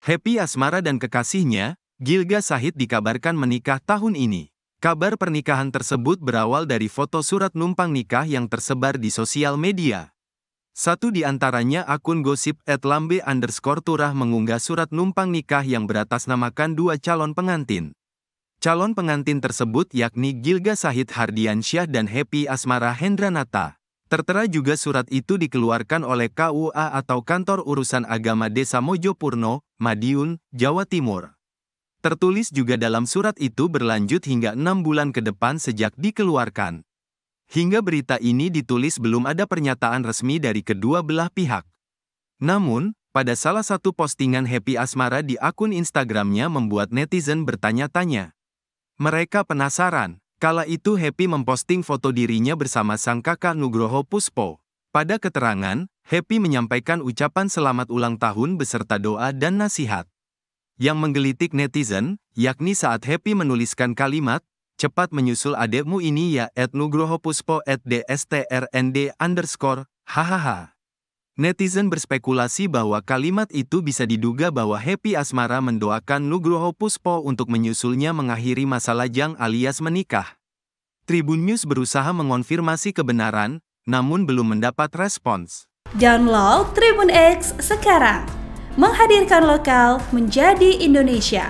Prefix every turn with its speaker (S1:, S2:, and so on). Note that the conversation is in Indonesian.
S1: Happy Asmara dan kekasihnya, Gilga Sahid dikabarkan menikah tahun ini. Kabar pernikahan tersebut berawal dari foto surat numpang nikah yang tersebar di sosial media. Satu di antaranya akun gosip @lambe underscore turah mengunggah surat numpang nikah yang beratasnamakan dua calon pengantin. Calon pengantin tersebut yakni Gilga Sahid Hardiansyah dan Happy Asmara Hendranata. Tertera juga surat itu dikeluarkan oleh KUA atau Kantor Urusan Agama Desa Mojopurno, Madiun, Jawa Timur. Tertulis juga dalam surat itu berlanjut hingga enam bulan ke depan sejak dikeluarkan. Hingga berita ini ditulis belum ada pernyataan resmi dari kedua belah pihak. Namun, pada salah satu postingan Happy Asmara di akun Instagramnya membuat netizen bertanya-tanya. Mereka penasaran, Kala itu Happy memposting foto dirinya bersama sang kakak Nugroho Puspo. Pada keterangan, Happy menyampaikan ucapan selamat ulang tahun beserta doa dan nasihat. Yang menggelitik netizen, yakni saat Happy menuliskan kalimat, cepat menyusul adekmu ini ya at Nugroho Puspo at DSTRND underscore, hahaha. Netizen berspekulasi bahwa kalimat itu bisa diduga bahwa Happy Asmara mendoakan Nugroho Puspo untuk menyusulnya mengakhiri masalah jang alias menikah. Tribun News berusaha mengonfirmasi kebenaran, namun belum mendapat respons.
S2: Download Tribun X sekarang, menghadirkan lokal menjadi Indonesia.